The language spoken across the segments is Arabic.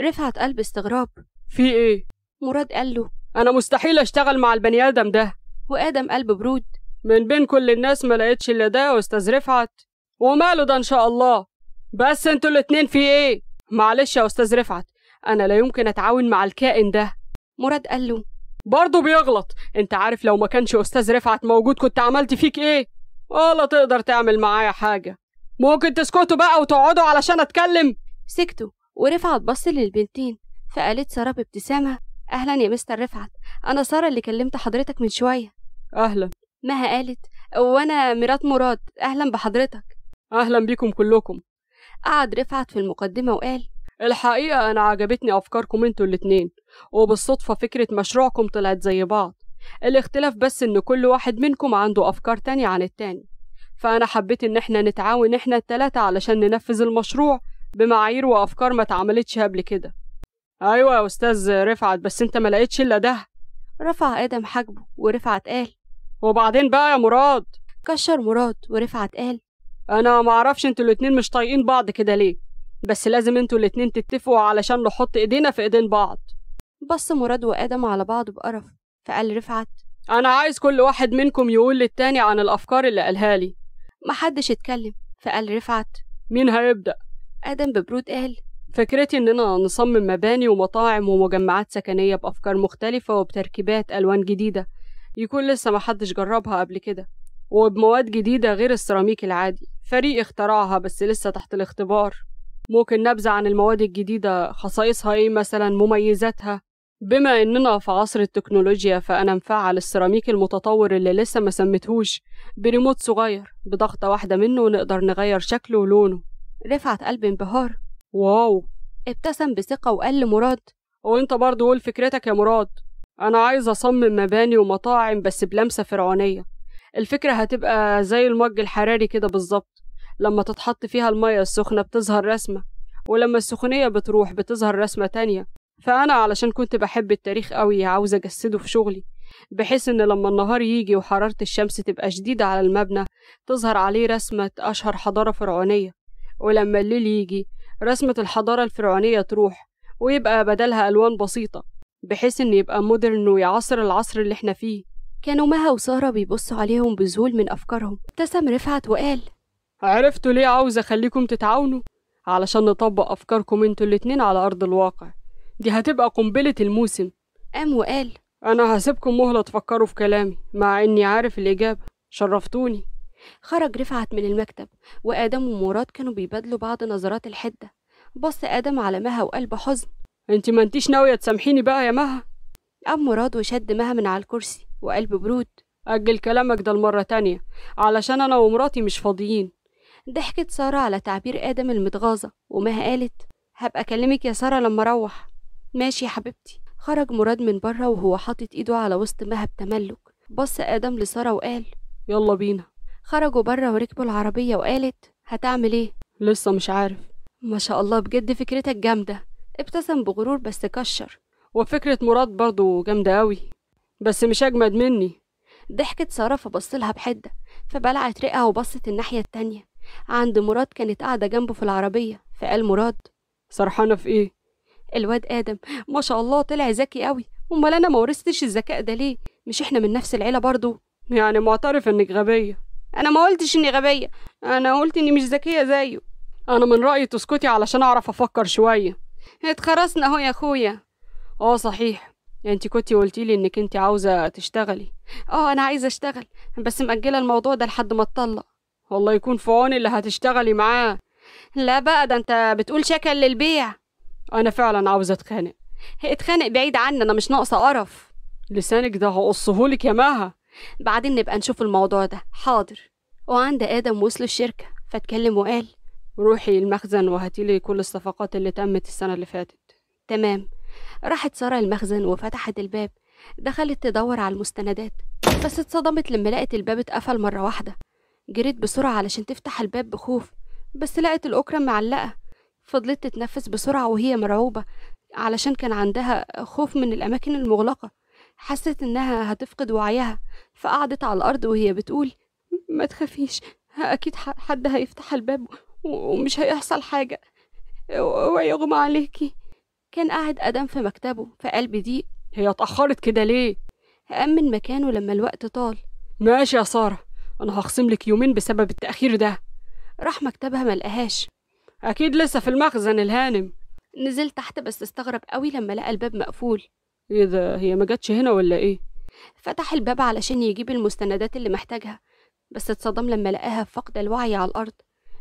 رفعت قلب استغراب في ايه مراد قال له انا مستحيل اشتغل مع البني ادم ده وادم قلب برود من بين كل الناس ما لقيتش الا ده يا استاذ رفعت وماله ده ان شاء الله بس انتوا الاتنين في ايه معلش يا استاذ رفعت انا لا يمكن اتعاون مع الكائن ده مراد قال له برضه بيغلط انت عارف لو ما كانش استاذ رفعت موجود كنت عملت فيك ايه ولا تقدر تعمل معايا حاجه ممكن تسكتوا بقى وتقعدوا علشان اتكلم سكتوا ورفعت بص للبنتين فقالت سارة بابتسامة أهلا يا مستر رفعت أنا سارة اللي كلمت حضرتك من شوية أهلا مها قالت وأنا مرات مراد أهلا بحضرتك أهلا بيكم كلكم قعد رفعت في المقدمة وقال الحقيقة أنا عجبتني أفكاركم انتوا الاتنين وبالصدفة فكرة مشروعكم طلعت زي بعض الاختلاف بس إن كل واحد منكم عنده أفكار تانية عن التاني فأنا حبيت إن احنا نتعاون احنا التلاتة علشان ننفذ المشروع بمعايير وافكار ما اتعملتش قبل كده ايوه يا استاذ رفعت بس انت ما لقيتش الا ده رفع ادم حاجبه ورفعت قال وبعدين بقى يا مراد كشر مراد ورفعت قال انا ما اعرفش انتوا الاتنين مش طايقين بعض كده ليه بس لازم انتوا الاتنين تتفقوا علشان نحط ايدينا في ايدين بعض بص مراد وادم على بعض بقرف فقال رفعت انا عايز كل واحد منكم يقول للتاني عن الافكار اللي قالها لي محدش اتكلم فقال رفعت مين هيبدأ آدم ببرود قال فكرتي إننا نصمم مباني ومطاعم ومجمعات سكنية بأفكار مختلفة وبتركيبات ألوان جديدة يكون لسه محدش جربها قبل كده وبمواد جديدة غير السيراميك العادي فريق اخترعها بس لسه تحت الاختبار ممكن نبذة عن المواد الجديدة خصائصها ايه مثلا مميزاتها بما اننا في عصر التكنولوجيا فانا مفعل السيراميك المتطور اللي لسه ما سميتهوش بريموت صغير بضغطة واحدة منه نقدر نغير شكله ولونه رفعت قلب انبهار واو ابتسم بثقة وقال لمراد وانت برضه قول فكرتك يا مراد انا عايز اصمم مباني ومطاعم بس بلمسة فرعونية الفكرة هتبقى زي المج الحراري كده بالظبط لما تتحط فيها المية السخنة بتظهر رسمة ولما السخونية بتروح بتظهر رسمة تانية فأنا علشان كنت بحب التاريخ قوي عاوز أجسده في شغلي بحيث إن لما النهار يجي وحرارة الشمس تبقى شديدة على المبنى تظهر عليه رسمة أشهر حضارة فرعونية ولما الليل يجي رسمة الحضارة الفرعونية تروح ويبقى بدلها ألوان بسيطة بحيث إن يبقى مودرن ويعصر العصر اللي إحنا فيه كانوا مها وسارة بيبصوا عليهم بذهول من أفكارهم ابتسم رفعت وقال عرفتوا ليه عاوز أخليكم تتعاونوا علشان نطبق أفكاركم انتوا الاتنين على أرض الواقع دي هتبقى قنبلة الموسم قام وقال أنا هسيبكم مهلة تفكروا في كلامي مع إني عارف الإجابة شرفتوني خرج رفعت من المكتب وآدم ومراد كانوا بيبادلوا بعض نظرات الحدة بص آدم على مها وقلب حزن انت ما انتيش ناوية تسامحيني بقى يا مها قام مراد وشد مها من على الكرسي وقلب برود أجل كلامك ده لمرة تانية علشان أنا ومراتي مش فاضيين ضحكت سارة على تعبير آدم المتغاظة ومها قالت هبقى أكلمك يا سارة لما أروح ماشي يا حبيبتي خرج مراد من بره وهو حاطط إيده على وسط مها بتملك بص آدم لسارة وقال يلا بينا خرجوا بره وركبوا العربية وقالت هتعمل ايه؟ لسه مش عارف ما شاء الله بجد فكرتك جامدة ابتسم بغرور بس كشر وفكرة مراد برضو جامدة أوي بس مش أجمد مني ضحكت سارة فبصلها بحدة فبلعت رقعة وبصت الناحية التانية عند مراد كانت قاعدة جنبه في العربية فقال مراد سرحانة في إيه؟ الواد آدم ما شاء الله طلع ذكي أوي أمال أنا ما ورثتش الذكاء ده ليه؟ مش إحنا من نفس العيلة برضو؟ يعني معترف إنك غبية انا ما قلتش اني غبيه انا قلت اني مش ذكيه زيه انا من رايي تسكتي علشان اعرف افكر شويه اتخرسنا اهو يا اخويا اه صحيح انت كنتي قلتي لي انك انت عاوزه تشتغلي اه انا عايزه اشتغل بس مأجله الموضوع ده لحد ما اتطلق والله يكون في عوني اللي هتشتغلي معاه لا بقى ده انت بتقول شكل للبيع انا فعلا عاوزه اتخانق اتخانق بعيد عني انا مش ناقصه قرف لسانك ده هقصهولك يا مها بعدين نبقى نشوف الموضوع ده حاضر وعند آدم وصل الشركة فاتكلم وقال روحي المخزن وهاتيلي كل الصفقات اللي تمت السنة اللي فاتت تمام راحت سارة المخزن وفتحت الباب دخلت تدور على المستندات بس اتصدمت لما لقت الباب اتقفل مرة واحدة جريت بسرعة علشان تفتح الباب بخوف بس لقت الأكرة معلقة فضلت تتنفس بسرعة وهي مرعوبة علشان كان عندها خوف من الأماكن المغلقة حست إنها هتفقد وعيها فقعدت على الأرض وهي بتقول ما تخافيش أكيد حد هيفتح الباب ومش هيحصل حاجة ويغمى عليكي كان قاعد أدم في مكتبه فقال بضيق هي اتأخرت كده ليه؟ قام من مكانه لما الوقت طال ماشي يا سارة أنا هخصم لك يومين بسبب التأخير ده راح مكتبها ملقاهاش أكيد لسه في المخزن الهانم نزل تحت بس استغرب قوي لما لقى الباب مقفول ايه ده هي ما جاتش هنا ولا ايه فتح الباب علشان يجيب المستندات اللي محتاجها بس اتصدم لما لقاها فاقدة الوعي على الأرض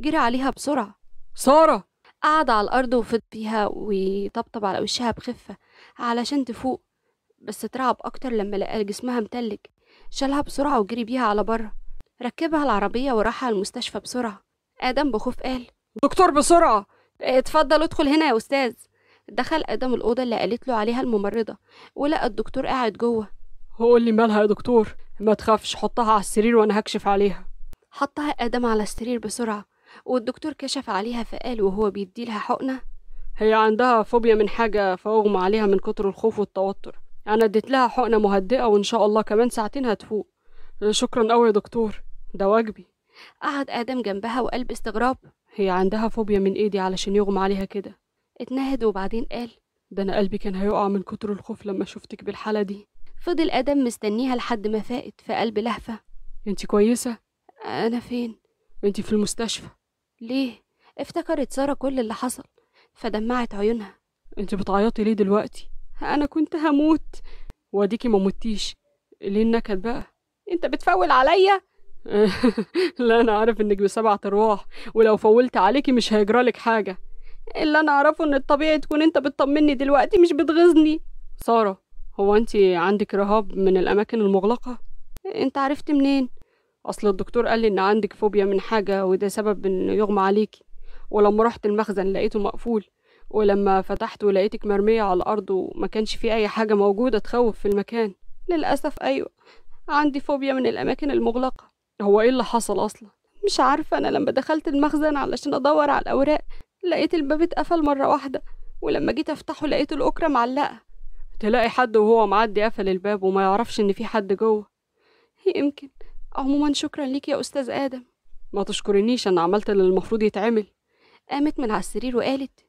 جري عليها بسرعة سارة قعد على الأرض وفض فيها ويطبطب على وشها بخفة علشان تفوق بس اترعب أكتر لما لقى جسمها متلج شالها بسرعة وجري بيها على بره ركبها العربية وراح على المستشفى بسرعة آدم بخوف قال دكتور بسرعة اتفضل ادخل هنا يا أستاذ دخل آدم الأوضة اللي قالت له عليها الممرضة ولقى الدكتور قاعد جوه هو اللي مالها يا دكتور ما تخافش حطها على السرير وأنا هكشف عليها حطها آدم على السرير بسرعة والدكتور كشف عليها فقال وهو بيديلها حقنة هي عندها فوبيا من حاجة فأغمى عليها من كتر الخوف والتوتر أنا اديت لها حقنة مهدئة وإن شاء الله كمان ساعتين هتفوق شكرا أوي يا دكتور ده واجبي قعد آدم جنبها وقال باستغراب هي عندها فوبيا من إيدي علشان يغمى عليها كده اتنهد وبعدين قال ده أنا قلبي كان هيقع من كتر الخوف لما شفتك بالحالة دي فضل آدم مستنيها لحد ما فاقت في قلب لهفة انت كويسة؟ أنا فين؟ انت في المستشفى ليه؟ افتكرت سارة كل اللي حصل فدمعت عيونها انت بتعيطي ليه دلوقتي؟ أنا كنت هموت واديكي ما متيش ليه النكد بقى؟ انت بتفول عليا؟ لا أنا عارف إنك بسبعة أرواح ولو فولت عليكي مش هيجرالك حاجة اللي انا اعرفه ان الطبيعي تكون انت بتطمني دلوقتي مش بتغيظني ساره هو انت عندك رهاب من الاماكن المغلقه انت عرفت منين اصل الدكتور قال لي ان عندك فوبيا من حاجه وده سبب ان يغمى عليكي ولما رحت المخزن لقيته مقفول ولما فتحته لقيتك مرميه على الارض وما كانش فيه اي حاجه موجوده تخوف في المكان للاسف ايوه عندي فوبيا من الاماكن المغلقه هو ايه اللي حصل اصلا مش عارفه انا لما دخلت المخزن علشان ادور على الاوراق لقيت الباب اتقفل مرة واحدة ولما جيت أفتحه لقيت الأكرة معلقة تلاقي حد وهو معدي قفل الباب وما يعرفش إن في حد جوه يمكن عموما شكرا ليك يا أستاذ آدم ما تشكرنيش أنا عملت اللي المفروض يتعمل قامت من على السرير وقالت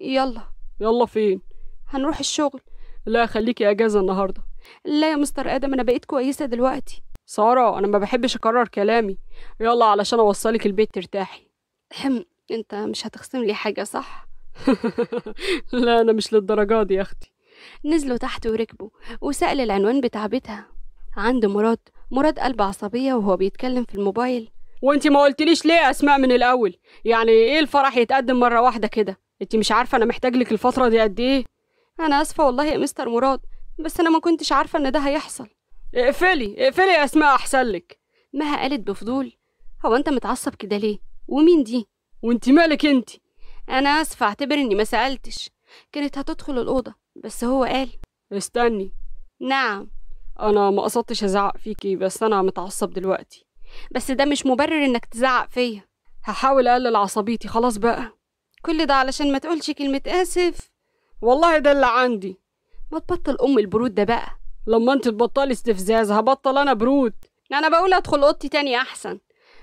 يلا يلا فين هنروح الشغل لا خليكي اجازه النهارده لا يا مستر ادم انا بقيت كويسه دلوقتي ساره انا ما بحبش اكرر كلامي يلا علشان اوصلك البيت ترتاحي انت مش هتخصم لي حاجة صح؟ لا انا مش للدرجات دي يا اختي نزلوا تحت وركبوا وسأل العنوان بتاع بيتها عند مراد مراد قلب عصبية وهو بيتكلم في الموبايل وانت ما قلتليش ليه اسماء من الاول يعني ايه الفرح يتقدم مرة واحدة كده انت مش عارفة انا محتاج لك الفترة دي قد ايه انا اسفة والله يا مستر مراد بس انا ما كنتش عارفة ان ده هيحصل اقفلي اقفلي يا اسماء احسن لك مها قالت بفضول هو انت متعصب كده ليه ومين دي وانت مالك انت انا اسفه اعتبر اني ما سالتش كانت هتدخل الاوضه بس هو قال استني نعم انا ما قصدتش ازعق فيكي بس انا متعصب دلوقتي بس ده مش مبرر انك تزعق فيا هحاول اقلل عصبيتي خلاص بقى كل ده علشان ما تقولش كلمه اسف والله ده اللي عندي ما تبطل ام البرود ده بقى لما انت تبطلي استفزاز هبطل انا برود انا بقول ادخل اوضتي تاني احسن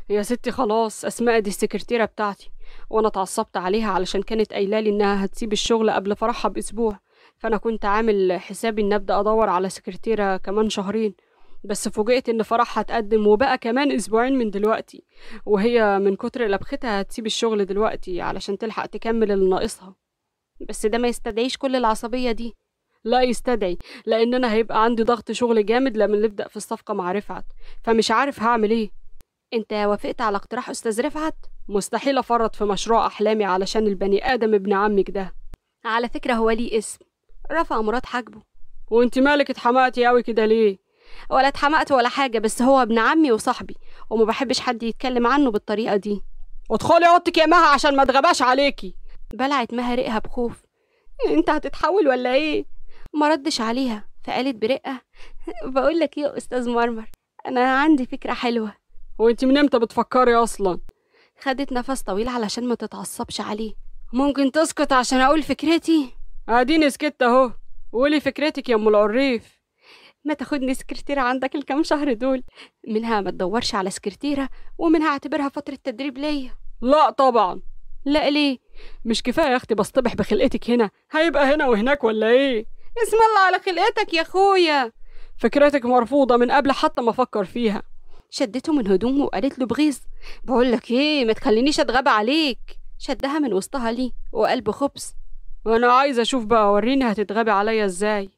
يا ستي خلاص اسماء دي السكرتيره بتاعتي وانا اتعصبت عليها علشان كانت قايله لي انها هتسيب الشغل قبل فرحها باسبوع فانا كنت عامل حسابي ان ابدا ادور على سكرتيره كمان شهرين بس فوجئت ان فرحها اتقدم وبقى كمان اسبوعين من دلوقتي وهي من كتر لبختها هتسيب الشغل دلوقتي علشان تلحق تكمل اللي ناقصها بس ده ما يستدعيش كل العصبيه دي لا يستدعي لان انا هيبقى عندي ضغط شغل جامد لما نبدا في الصفقه مع رفعت فمش عارف هعمل ايه انت وافقت على اقتراح استاذ رفعت مستحيل أفرط في مشروع أحلامي علشان البني آدم ابن عمك ده على فكرة هو ليه اسم رفع مراد حاجبه وانت مالك اتحمقتي قوي كده ليه ولا اتحمقت ولا حاجة بس هو ابن عمي وصاحبي وما بحبش حد يتكلم عنه بالطريقة دي ادخلي اوضتك يا مها عشان ما تغباش عليكي بلعت مها رقها بخوف انت هتتحول ولا ايه ما ردش عليها فقالت برقة بقول لك ايه يا استاذ مرمر انا عندي فكرة حلوة وانت من امتى بتفكري اصلا خدت نفس طويل علشان ما تتعصبش عليه ممكن تسكت عشان أقول فكرتي؟ اديني سكت أهو قولي فكرتك يا أم العريف ما تاخدني سكرتيرة عندك الكام شهر دول منها ما تدورش على سكرتيرة ومنها اعتبرها فترة تدريب ليا لا طبعا لا ليه؟ مش كفاية يا أختي بصطبح بخلقتك هنا هيبقى هنا وهناك ولا إيه؟ اسم الله على خلقتك يا أخويا فكرتك مرفوضة من قبل حتى ما أفكر فيها شدته من هدومه وقالت له بغيظ بقول لك ايه ما تخلينيش اتغاب عليك شدها من وسطها ليه وقال بخبث وانا عايزه اشوف بقى وريني هتتغابي عليا ازاي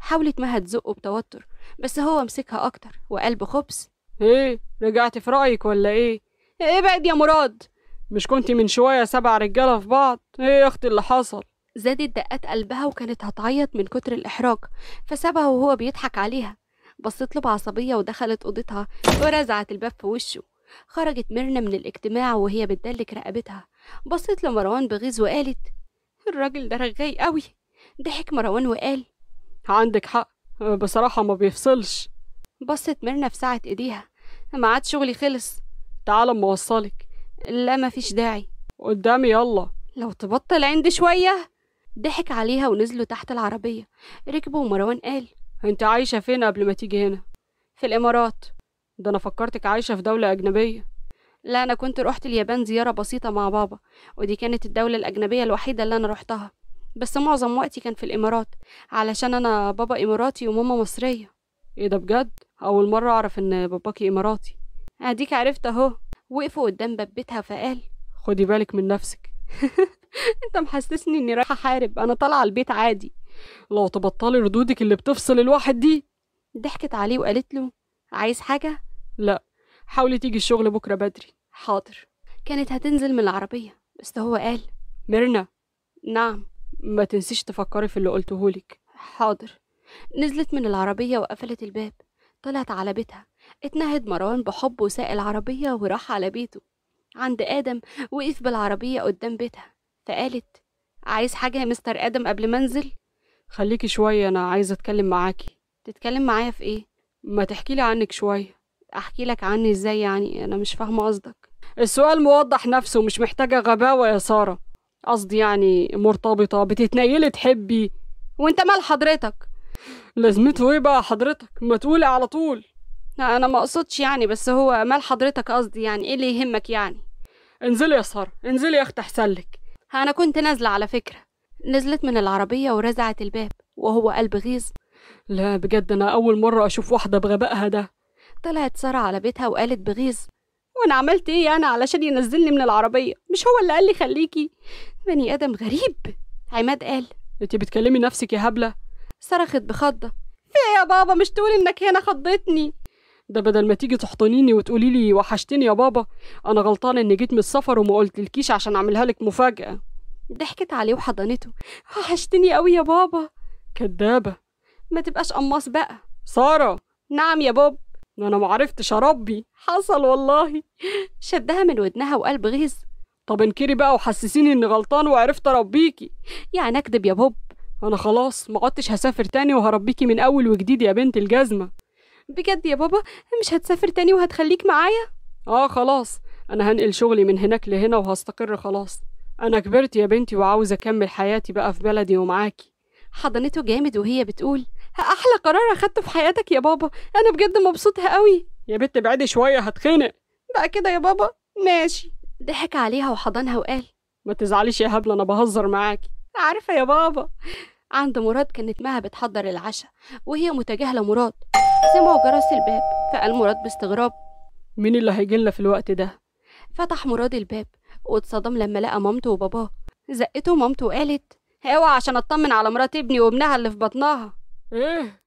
حاولت مها تزقه بتوتر بس هو مسكها اكتر وقال بخبث ايه رجعت في رايك ولا ايه ايه بقى يا مراد مش كنت من شويه سبع رجاله في بعض ايه يا اختي اللي حصل زادت دقات قلبها وكانت هتعيط من كتر الإحراج فسابها وهو بيضحك عليها بصت له بعصبية ودخلت أوضتها ورزعت الباب في وشه خرجت ميرنا من الاجتماع وهي بتدلك رقبتها بصت لمروان بغيظ وقالت الراجل ده رغاي قوي ضحك مروان وقال عندك حق بصراحة ما بيفصلش بصت ميرنا في ساعة ايديها ميعاد شغلي خلص تعال اما اوصلك لا مفيش داعي قدامي يلا لو تبطل عندي شوية ضحك عليها ونزلوا تحت العربية ركبوا ومروان قال انت عايشة فين قبل ما تيجي هنا في الامارات ده انا فكرتك عايشة في دولة اجنبية لا انا كنت روحت اليابان زيارة بسيطة مع بابا ودي كانت الدولة الاجنبية الوحيدة اللي انا روحتها بس معظم وقتي كان في الامارات علشان انا بابا اماراتي وماما مصرية ايه ده بجد اول مرة اعرف ان باباكي اماراتي اديك عرفت اهو وقفوا قدام بابتها فقال خدي بالك من نفسك انت محسسني اني رايحه احارب انا طالعه البيت عادي لو تبطلي ردودك اللي بتفصل الواحد دي ضحكت عليه وقالت له عايز حاجة؟ لا حاولي تيجي الشغل بكرة بدري حاضر كانت هتنزل من العربية بس هو قال ميرنا نعم ما تنسيش تفكري في اللي قلتهولك حاضر نزلت من العربية وقفلت الباب طلعت على بيتها اتنهد مروان بحب وساء العربية وراح على بيته عند آدم وقف بالعربية قدام بيتها فقالت عايز حاجة يا مستر آدم قبل ما انزل خليكي شوية أنا عايزة أتكلم معاكي تتكلم معايا في ايه ما تحكيلي عنك شوية احكي لك عني ازاي يعني انا مش فاهمة قصدك السؤال موضح نفسه مش محتاجة غباوة يا سارة قصدي يعني مرتبطة بتتنيلي تحبي وانت مال حضرتك لازمته ايه بقى حضرتك ما تقولي على طول لا انا ما اقصدش يعني بس هو مال حضرتك قصدي يعني ايه اللي يهمك يعني انزلي يا سارة انزلي يا اخت احسن لك انا كنت نازلة على فكرة نزلت من العربية ورزعت الباب وهو قلب غيظ لا بجد أنا أول مرة أشوف واحدة بغبائها ده طلعت سارة على بيتها وقالت بغيظ وأنا عملت إيه أنا يعني علشان ينزلني من العربية مش هو اللي قال لي خليكي بني آدم غريب عماد قال أنت بتكلمي نفسك يا هبلة صرخت بخضة في إيه يا بابا مش تقول إنك هنا خضتني ده بدل ما تيجي تحضنيني وتقولي لي وحشتني يا بابا انا غلطانه اني جيت من السفر وما قلتلكيش عشان اعملها لك مفاجاه ضحكت عليه وحضنته وحشتني قوي يا بابا كدابة ما تبقاش قماص بقى سارة نعم يا باب انا معرفتش اربي حصل والله شدها من ودنها وقال بغيظ طب انكري بقى وحسسيني اني غلطان وعرفت اربيكي يعني اكدب يا بوب انا خلاص ما عدتش هسافر تاني وهربيكي من اول وجديد يا بنت الجزمه بجد يا بابا مش هتسافر تاني وهتخليك معايا اه خلاص انا هنقل شغلي من هناك لهنا وهستقر خلاص أنا كبرت يا بنتي وعاوز أكمل حياتي بقى في بلدي ومعاكي حضنته جامد وهي بتقول أحلى قرار أخدته في حياتك يا بابا أنا بجد مبسوطة قوي يا بنت ابعدي شوية هتخنق بقى كده يا بابا ماشي ضحك عليها وحضنها وقال ما تزعليش يا هبلة أنا بهزر معاكي عارفة يا بابا عند مراد كانت مها بتحضر العشاء وهي متجاهلة مراد سمعوا جرس الباب فقال مراد باستغراب مين اللي لنا في الوقت ده فتح مراد الباب واتصدم لما لقى مامته وباباه زقته مامته وقالت اوعى عشان اطمن على مرات ابني وابنها اللي في بطنها ايه